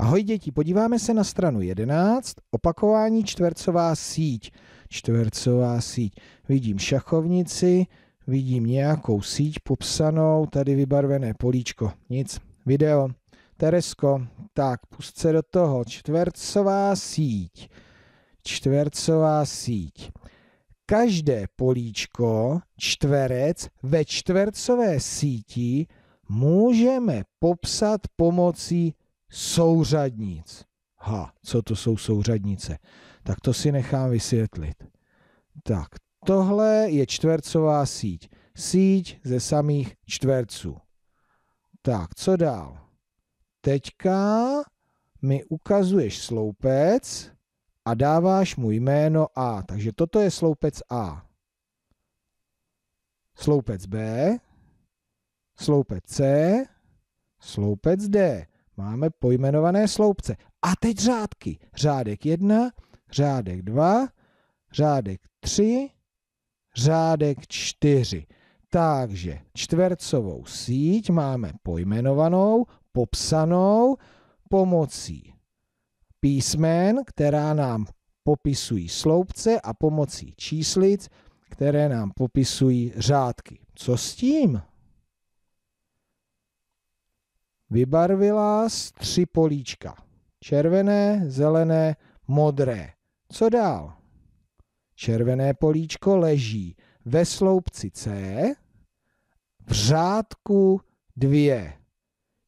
Ahoj děti, podíváme se na stranu 11, opakování čtvercová síť. Čtvercová síť. Vidím šachovnici, vidím nějakou síť popsanou, tady vybarvené políčko, nic, video. Teresko, tak pust se do toho, čtvercová síť. Čtvercová síť. Každé políčko, čtverec ve čtvercové síti můžeme popsat pomocí souřadnic. Ha, co to jsou souřadnice? Tak to si nechám vysvětlit. Tak, tohle je čtvercová síť. Síť ze samých čtverců. Tak, co dál? Teďka mi ukazuješ sloupec a dáváš mu jméno A. Takže toto je sloupec A. Sloupec B, sloupec C, sloupec D máme pojmenované sloupce. A teď řádky. Řádek 1, řádek 2, řádek 3, řádek 4. Takže čtvercovou síť máme pojmenovanou, popsanou pomocí písmen, která nám popisují sloupce a pomocí číslic, které nám popisují řádky. Co s tím? vybarvila z tři políčka. Červené, zelené, modré. Co dál? Červené políčko leží ve sloupci C v řádku dvě.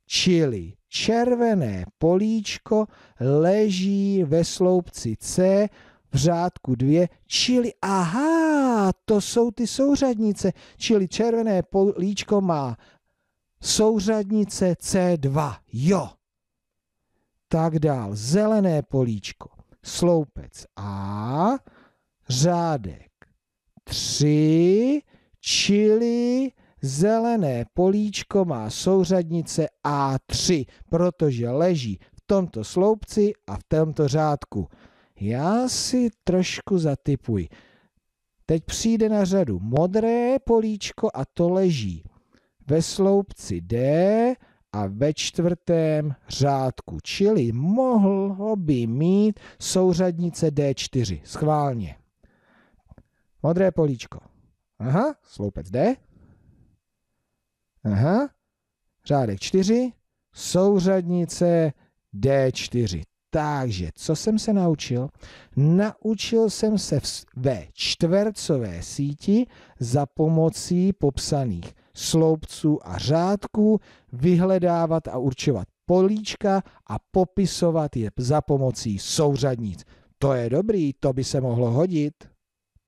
Čili červené políčko leží ve sloupci C v řádku dvě. čili aha, to jsou ty souřadnice, čili červené políčko má souřadnice C2, jo. Tak dál, zelené políčko, sloupec A, řádek 3, čili zelené políčko má souřadnice A3, protože leží v tomto sloupci a v tomto řádku. Já si trošku zatypuji. Teď přijde na řadu modré políčko a to leží ve sloupci D a ve čtvrtém řádku, čili mohl ho by mít souřadnice D4, schválně. Modré políčko. Aha, sloupec D. Aha, řádek 4, souřadnice D4. Takže, co jsem se naučil? Naučil jsem se ve čtvercové síti za pomocí popsaných sloupců a řádků, vyhledávat a určovat políčka a popisovat je za pomocí souřadnic. To je dobrý, to by se mohlo hodit.